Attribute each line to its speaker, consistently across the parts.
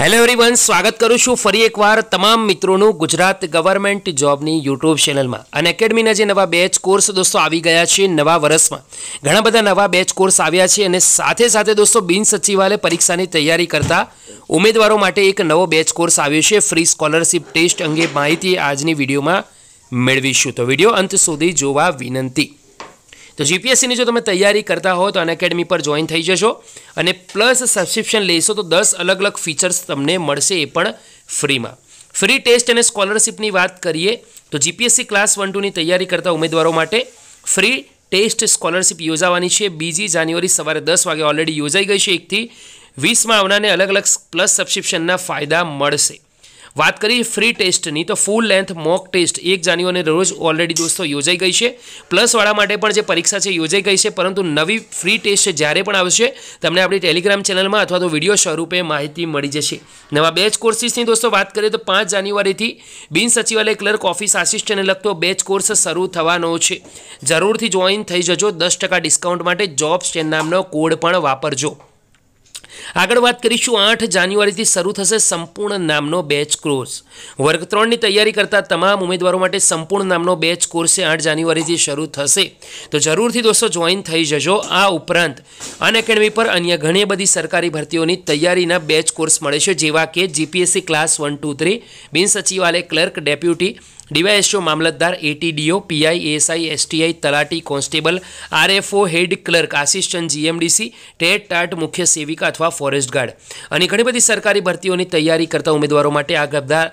Speaker 1: hello everyone સ્વાગત કરું છું ફરી એકવાર તમામ મિત્રોનું ગુજરાત ગવર્મેન્ટ જોબની યુટ્યુબ ચેનલમાં અને એકેડમીના જે નવા બેચ કોર્સ દોસ્તો આવી ગયા છે નવા વર્ષમાં ઘણા બધા નવા બેચ કોર્સ આવ્યા છે અને સાથે સાથે દોસ્તો બિન સચિવાલય પરીક્ષાની તૈયારી કરતા ઉમેદવારો માટે એક નવો બેચ કોર્સ આવ્યો છે ફ્રી સ્કોલરશિપ ટેસ્ટ અંગે માહિતી આજની વિડીયોમાં મેળવીશું તો વિડીયો અંત સુધી જોવા વિનંતી તો જીપીએસસીની જો તમે તૈયારી કરતા હો તો અનએકેડમી પર જોઈન થઈ જશો અને પ્લસ સબસ્ક્રિપ્શન લેશો તો દસ અલગ અલગ ફીચર્સ તમને મળશે એ પણ ફ્રીમાં ફ્રી ટેસ્ટ અને સ્કોલરશિપની વાત કરીએ તો જીપીએસસી ક્લાસ વન ટુની તૈયારી કરતા ઉમેદવારો માટે ફ્રી ટેસ્ટ સ્કોલરશિપ યોજાવાની છે બીજી જાન્યુઆરી સવારે દસ વાગે ઓલરેડી યોજાઈ ગઈ છે એકથી વીસમાં આવનારને અલગ અલગ પ્લસ સબસ્ક્રિપ્શનના ફાયદા મળશે વાત કરીએ ફ્રી ટેસ્ટની તો ફૂલ લેન્થ મોક ટેસ્ટ એક જાન્યુઆરીને રોજ ઓલરેડી દોસ્તો યોજાઈ ગઈ છે પ્લસવાળા માટે પણ જે પરીક્ષા છે યોજાઈ ગઈ છે પરંતુ નવી ફ્રી ટેસ્ટ જ્યારે પણ આવશે તમને આપણી ટેલિગ્રામ ચેનલમાં અથવા તો વિડીયો સ્વરૂપે માહિતી મળી જશે નવા બેચ કોર્સીસની દોસ્તો વાત કરીએ તો પાંચ જાન્યુઆરીથી બિન સચિવાલય ક્લર્ક ઓફિસ આસિસ્ટન્ટને લગતો બેચ કોર્સ શરૂ થવાનો છે જરૂરથી જોઈન થઈ જજો દસ ડિસ્કાઉન્ટ માટે જોબ સ્ટેન્ડ નામનો કોડ પણ વાપરજો આગળ વાત કરીશું આઠ જાન્યુઆરીથી શરૂ થશે સંપૂર્ણ નામનો બેચ કોર્સ વર્ગ ત્રણની તૈયારી કરતા તમામ ઉમેદવારો માટે સંપૂર્ણ નામનો બેચ કોર્સે આઠ જાન્યુઆરીથી શરૂ થશે તો જરૂરથી દોસ્તો જોઈન થઈ જજો આ ઉપરાંત અન પર અન્ય ઘણી બધી સરકારી ભરતીઓની તૈયારીના બેચ કોર્સ મળે છે જેવા કે GPSC class one two three બિન સચિવાલય ક્લર્ક ડેપ્યુટી ડીવાયએસઓ મામલતદાર એટીડીઓ પીઆઈ એએસઆઈ એસટીઆઈ તલાટી constable RFO head clerk assistant GMDC TET TAT મુખ્ય સેવિકા અથવા ફોરેસ્ટ ગાર્ડ અને ઘણી બધી સરકારી ભરતીઓની તૈયારી કરતા ઉમેદવારો માટે આ ગબદાર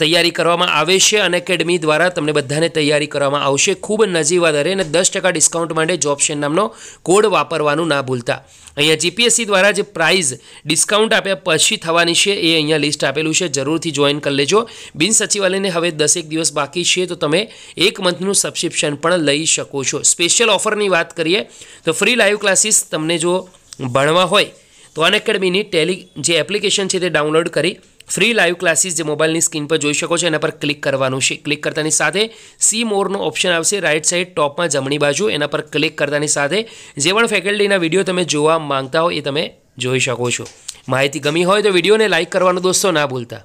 Speaker 1: તૈયારી કરવામાં આવે છે અને એકેડમી દ્વારા તમને બધાને તૈયારી કરવામાં આવશે ખૂબ નજીવા દરે અને દસ ટકા ડિસ્કાઉન્ટ માટે જોબશેન નામનો કોડ વાપરવાનું ના ભૂલતા અહીંયા જીપીએસસી દ્વારા જે પ્રાઇઝ ડિસ્કાઉન્ટ આપ્યા પછી થવાની છે એ અહીંયા લિસ્ટ આપેલું છે જરૂરથી જોઈન કરી લેજો બિન સચિવાલયને હવે દસેક દિવસ બાકી છે તો તમે એક મંથનું સબસ્ક્રિપ્શન પણ લઈ શકો છો સ્પેશિયલ ઓફરની વાત કરીએ તો ફ્રી લાઈવ ક્લાસીસ તમને જો ભણવા હોય તો અનએકેડમીની ટેલી જે એપ્લિકેશન છે તે ડાઉનલોડ કરી ફ્રી લાઈવ ક્લાસીસ જે મોબાઈલની સ્ક્રીન પર જોઈ શકો છો એના પર ક્લિક કરવાનું છે ક્લિક કરતાની સાથે સી મોરનો ઓપ્શન આવશે રાઇટ સાઈડ ટોપમાં જમણી બાજુ એના પર ક્લિક કરતાની સાથે જે પણ ફેકલ્ટીના વિડીયો તમે જોવા માંગતા હો એ તમે જોઈ શકો છો માહિતી ગમી હોય તો વિડીયોને લાઇક કરવાનું દોસ્તો ના ભૂલતા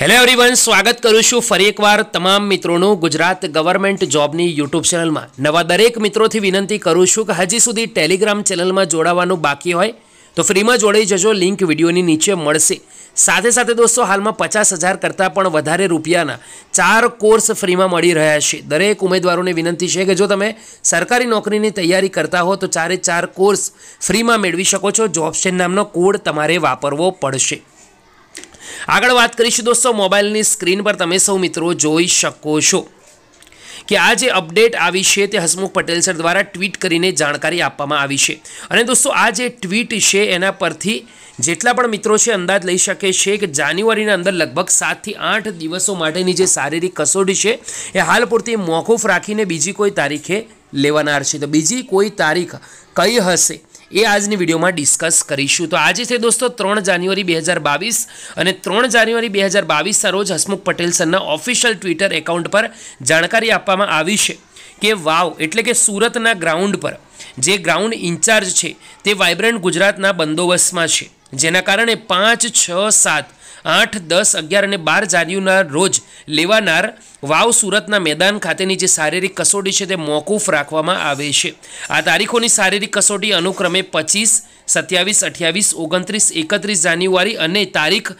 Speaker 1: હેલો એવરીવન સ્વાગત કરું છું ફરી એકવાર તમામ મિત્રોનું ગુજરાત ગવર્મેન્ટ જોબની યુટ્યુબ ચેનલમાં નવા દરેક મિત્રોથી વિનંતી કરું છું કે હજી સુધી ટેલિગ્રામ ચેનલમાં જોડાવાનું બાકી હોય તો ફ્રીમાં જોડાઈ જજો લિંક વિડીયોની નીચે મળશે સાથે સાથે દોસ્તો હાલમાં પચાસ હજાર કરતાં પણ વધારે રૂપિયાના ચાર કોર્સ ફ્રીમાં મળી રહ્યા છે દરેક ઉમેદવારોને વિનંતી છે કે જો તમે સરકારી નોકરીની તૈયારી કરતા હો તો ચારે ચાર કોર્સ ફ્રીમાં મેળવી શકો છો જોબશેન નામનો કોડ તમારે વાપરવો પડશે આગળ વાત કરીશું દોસ્તો મોબાઈલની સ્ક્રીન પર તમે સૌ મિત્રો જોઈ શકો છો કે આ જે અપડેટ આવી છે તે હસમુખ પટેલ સર દ્વારા ટ્વીટ કરીને જાણકારી આપવામાં આવી છે અને દોસ્તો આ જે ટ્વીટ છે એના પરથી જેટલા પણ મિત્રો છે અંદાજ લઈ શકે છે કે જાન્યુઆરીના અંદર લગભગ સાતથી આઠ દિવસો માટેની જે શારીરિક કસોટી છે એ હાલ પૂરતી મોકૂફ રાખીને બીજી કોઈ તારીખે લેવાનાર છે તો બીજી કોઈ તારીખ કઈ હશે એ આજની વિડીયોમાં ડિસ્કસ કરીશું તો આજે છે દોસ્તો ત્રણ જાન્યુઆરી બે હજાર બાવીસ અને ત્રણ જાન્યુઆરી બે હજાર બાવીસના રોજ હસમુખ પટેલ સરના ઓફિશિયલ ટ્વિટર એકાઉન્ટ પર જાણકારી આપવામાં આવી છે કે વાવ એટલે કે સુરતના ગ્રાઉન્ડ પર જે ગ્રાઉન્ડ ઇન્ચાર્જ છે તે વાઇબ્રન્ટ ગુજરાતના બંદોબસ્તમાં છે જેના કારણે પાંચ છ સાત આઠ દસ અગિયાર અને બાર જાન્યુના રોજ લેવાનાર વાવ સુરતના મેદાન ખાતેની જે શારીરિક કસોટી છે તે મોકૂફ રાખવામાં આવે છે આ તારીખોની શારીરિક કસોટી અનુક્રમે પચીસ સત્યાવીસ અઠ્યાવીસ ઓગણત્રીસ એકત્રીસ જાન્યુઆરી અને તારીખ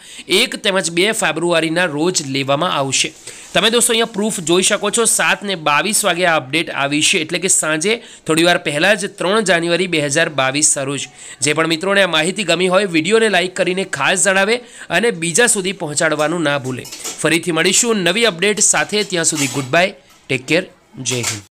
Speaker 1: એક તેમજ બે ફેબ્રુઆરીના રોજ લેવામાં આવશે તમે દોસ્તો અહીંયા પ્રૂફ જોઈ શકો છો સાતને બાવીસ વાગે આ અપડેટ આવી છે એટલે કે સાંજે થોડીવાર પહેલાં જ ત્રણ જાન્યુઆરી બે હજાર બાવીસના રોજ જે પણ મિત્રોને આ માહિતી ગમી હોય વિડીયોને લાઇક કરીને ખાસ જણાવે અને બીજા સુધી પહોંચાડવાનું ના ભૂલે ફરીથી મળીશું નવી અપડેટ સાથે ત્યાં સુધી ગુડ બાય ટેક કેર જય હિન્દ